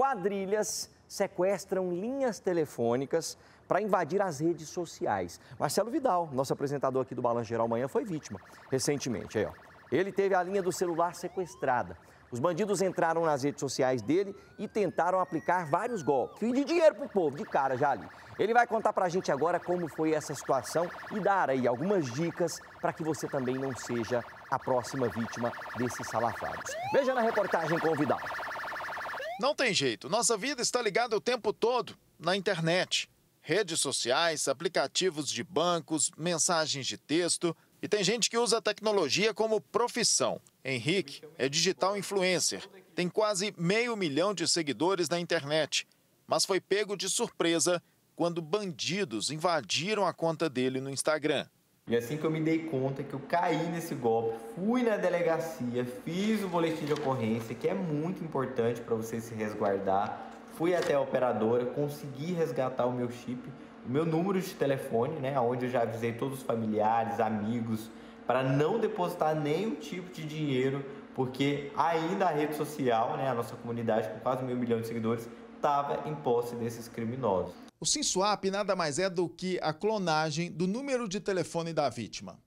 quadrilhas sequestram linhas telefônicas para invadir as redes sociais. Marcelo Vidal, nosso apresentador aqui do Balanço Geral Manhã, foi vítima recentemente. Aí, ó. Ele teve a linha do celular sequestrada. Os bandidos entraram nas redes sociais dele e tentaram aplicar vários golpes. Fim de dinheiro pro povo, de cara já ali. Ele vai contar pra gente agora como foi essa situação e dar aí algumas dicas para que você também não seja a próxima vítima desses salafrários. Veja na reportagem com o Vidal. Não tem jeito, nossa vida está ligada o tempo todo na internet. Redes sociais, aplicativos de bancos, mensagens de texto. E tem gente que usa a tecnologia como profissão. Henrique é digital influencer, tem quase meio milhão de seguidores na internet, mas foi pego de surpresa quando bandidos invadiram a conta dele no Instagram. E assim que eu me dei conta que eu caí nesse golpe, fui na delegacia, fiz o boletim de ocorrência, que é muito importante para você se resguardar. Fui até a operadora, consegui resgatar o meu chip, o meu número de telefone, né, onde eu já avisei todos os familiares, amigos, para não depositar nenhum tipo de dinheiro, porque ainda a rede social, né, a nossa comunidade com quase meio milhão de seguidores, estava em posse desses criminosos. O SIMSWAP swap nada mais é do que a clonagem do número de telefone da vítima.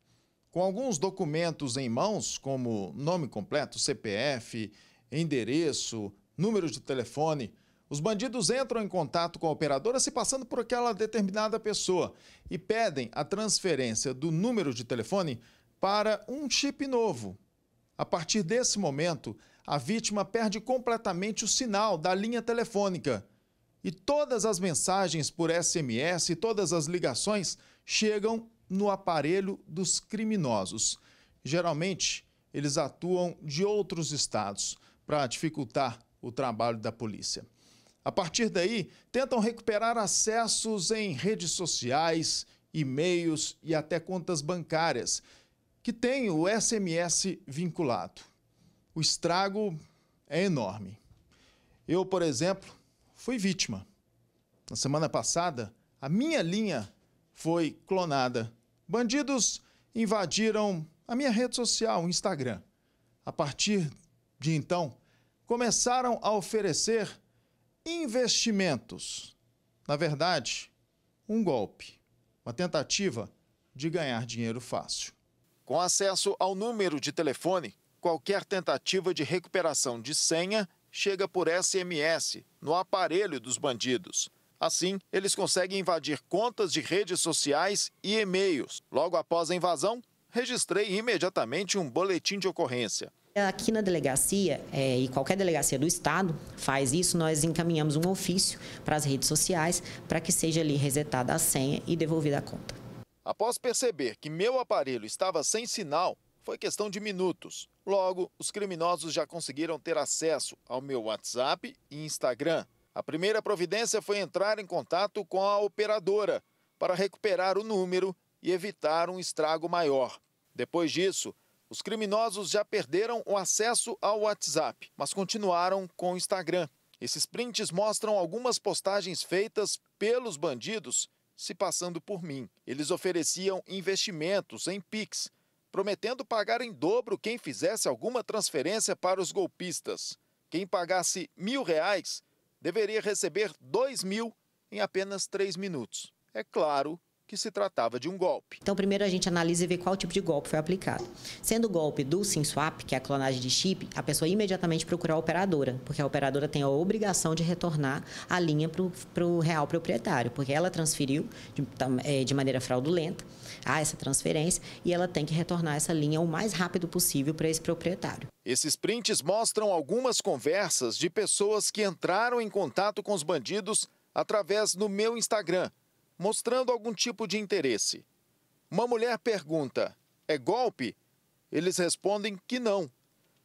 Com alguns documentos em mãos, como nome completo, CPF, endereço, número de telefone, os bandidos entram em contato com a operadora se passando por aquela determinada pessoa e pedem a transferência do número de telefone para um chip novo. A partir desse momento, a vítima perde completamente o sinal da linha telefônica e todas as mensagens por SMS, todas as ligações chegam no aparelho dos criminosos. Geralmente, eles atuam de outros estados para dificultar o trabalho da polícia. A partir daí, tentam recuperar acessos em redes sociais, e-mails e até contas bancárias que têm o SMS vinculado. O estrago é enorme. Eu, por exemplo, foi vítima. Na semana passada, a minha linha foi clonada. Bandidos invadiram a minha rede social, o Instagram. A partir de então, começaram a oferecer investimentos. Na verdade, um golpe, uma tentativa de ganhar dinheiro fácil. Com acesso ao número de telefone, qualquer tentativa de recuperação de senha chega por SMS no aparelho dos bandidos. Assim, eles conseguem invadir contas de redes sociais e e-mails. Logo após a invasão, registrei imediatamente um boletim de ocorrência. Aqui na delegacia, é, e qualquer delegacia do Estado faz isso, nós encaminhamos um ofício para as redes sociais para que seja ali resetada a senha e devolvida a conta. Após perceber que meu aparelho estava sem sinal, foi questão de minutos. Logo, os criminosos já conseguiram ter acesso ao meu WhatsApp e Instagram. A primeira providência foi entrar em contato com a operadora para recuperar o número e evitar um estrago maior. Depois disso, os criminosos já perderam o acesso ao WhatsApp, mas continuaram com o Instagram. Esses prints mostram algumas postagens feitas pelos bandidos se passando por mim. Eles ofereciam investimentos em Pix prometendo pagar em dobro quem fizesse alguma transferência para os golpistas. Quem pagasse mil reais deveria receber dois mil em apenas três minutos. É claro que se tratava de um golpe. Então, primeiro a gente analisa e vê qual tipo de golpe foi aplicado. Sendo o golpe do SIM swap, que é a clonagem de chip, a pessoa imediatamente procura a operadora, porque a operadora tem a obrigação de retornar a linha para o real proprietário, porque ela transferiu de, eh, de maneira fraudulenta a essa transferência e ela tem que retornar essa linha o mais rápido possível para esse proprietário. Esses prints mostram algumas conversas de pessoas que entraram em contato com os bandidos através do meu Instagram mostrando algum tipo de interesse. Uma mulher pergunta: é golpe? Eles respondem que não.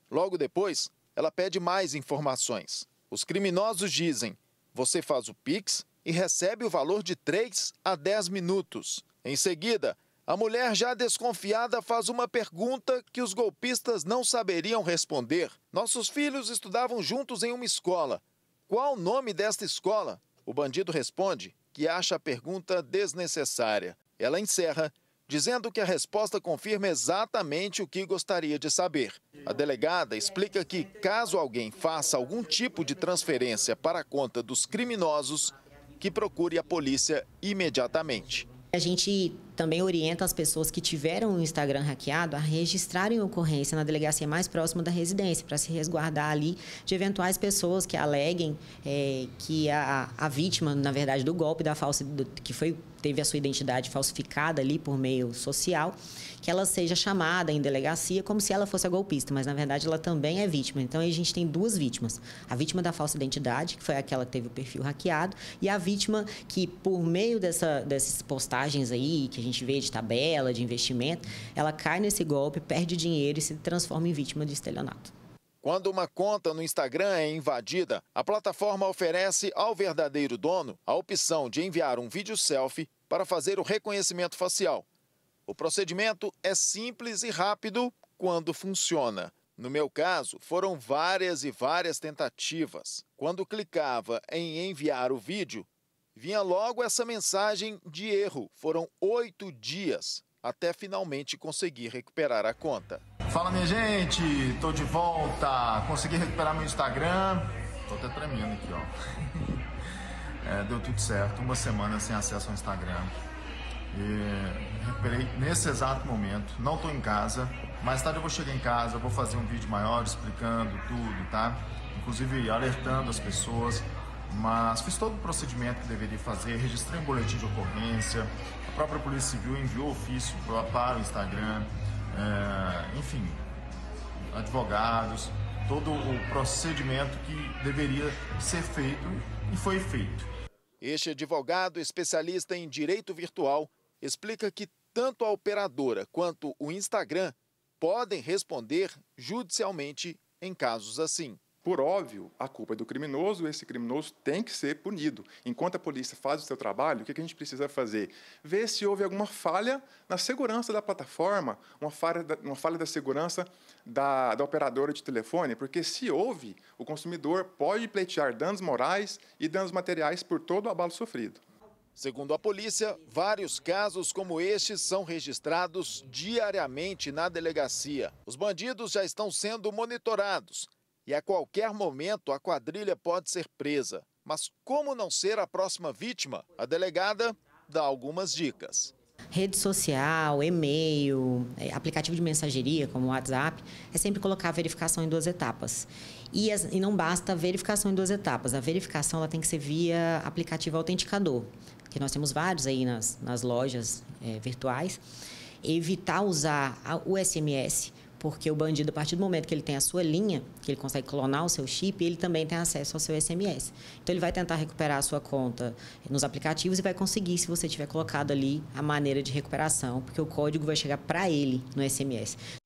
Logo depois, ela pede mais informações. Os criminosos dizem: você faz o Pix e recebe o valor de 3 a 10 minutos. Em seguida, a mulher já desconfiada faz uma pergunta que os golpistas não saberiam responder. Nossos filhos estudavam juntos em uma escola. Qual o nome desta escola? O bandido responde: que acha a pergunta desnecessária. Ela encerra dizendo que a resposta confirma exatamente o que gostaria de saber. A delegada explica que, caso alguém faça algum tipo de transferência para a conta dos criminosos, que procure a polícia imediatamente. A gente também orienta as pessoas que tiveram o Instagram hackeado a registrarem ocorrência na delegacia mais próxima da residência, para se resguardar ali de eventuais pessoas que aleguem é, que a, a vítima, na verdade, do golpe, da falsa, do, que foi teve a sua identidade falsificada ali por meio social, que ela seja chamada em delegacia como se ela fosse a golpista, mas na verdade ela também é vítima. Então a gente tem duas vítimas: a vítima da falsa identidade, que foi aquela que teve o perfil hackeado, e a vítima que, por meio dessa, dessas postagens aí, que a gente vê de tabela, de investimento, ela cai nesse golpe, perde dinheiro e se transforma em vítima de estelionato. Quando uma conta no Instagram é invadida, a plataforma oferece ao verdadeiro dono a opção de enviar um vídeo selfie para fazer o reconhecimento facial. O procedimento é simples e rápido quando funciona. No meu caso, foram várias e várias tentativas. Quando clicava em enviar o vídeo, vinha logo essa mensagem de erro. Foram oito dias até finalmente conseguir recuperar a conta. Fala minha gente, tô de volta. Consegui recuperar meu Instagram. Tô até tremendo aqui, ó. É, deu tudo certo. Uma semana sem acesso ao Instagram. E recuperei nesse exato momento. Não tô em casa. Mais tarde eu vou chegar em casa, vou fazer um vídeo maior explicando tudo, tá? Inclusive alertando as pessoas. Mas fiz todo o procedimento que deveria fazer, registrei um boletim de ocorrência. A própria Polícia Civil enviou ofício para o Instagram é, enfim, advogados, todo o procedimento que deveria ser feito e foi feito. Este advogado especialista em direito virtual explica que tanto a operadora quanto o Instagram podem responder judicialmente em casos assim. Por óbvio, a culpa é do criminoso, esse criminoso tem que ser punido. Enquanto a polícia faz o seu trabalho, o que a gente precisa fazer? Ver se houve alguma falha na segurança da plataforma, uma falha da, uma falha da segurança da, da operadora de telefone, porque se houve, o consumidor pode pleitear danos morais e danos materiais por todo o abalo sofrido. Segundo a polícia, vários casos como este são registrados diariamente na delegacia. Os bandidos já estão sendo monitorados e a qualquer momento a quadrilha pode ser presa. Mas como não ser a próxima vítima? A delegada dá algumas dicas. Rede social, e-mail, é, aplicativo de mensageria como o WhatsApp, é sempre colocar a verificação em duas etapas. E, as, e não basta a verificação em duas etapas, a verificação ela tem que ser via aplicativo autenticador, que nós temos vários aí nas, nas lojas é, virtuais. Evitar usar a, o SMS porque o bandido, a partir do momento que ele tem a sua linha, que ele consegue clonar o seu chip, ele também tem acesso ao seu SMS. Então, ele vai tentar recuperar a sua conta nos aplicativos e vai conseguir se você tiver colocado ali a maneira de recuperação, porque o código vai chegar para ele no SMS.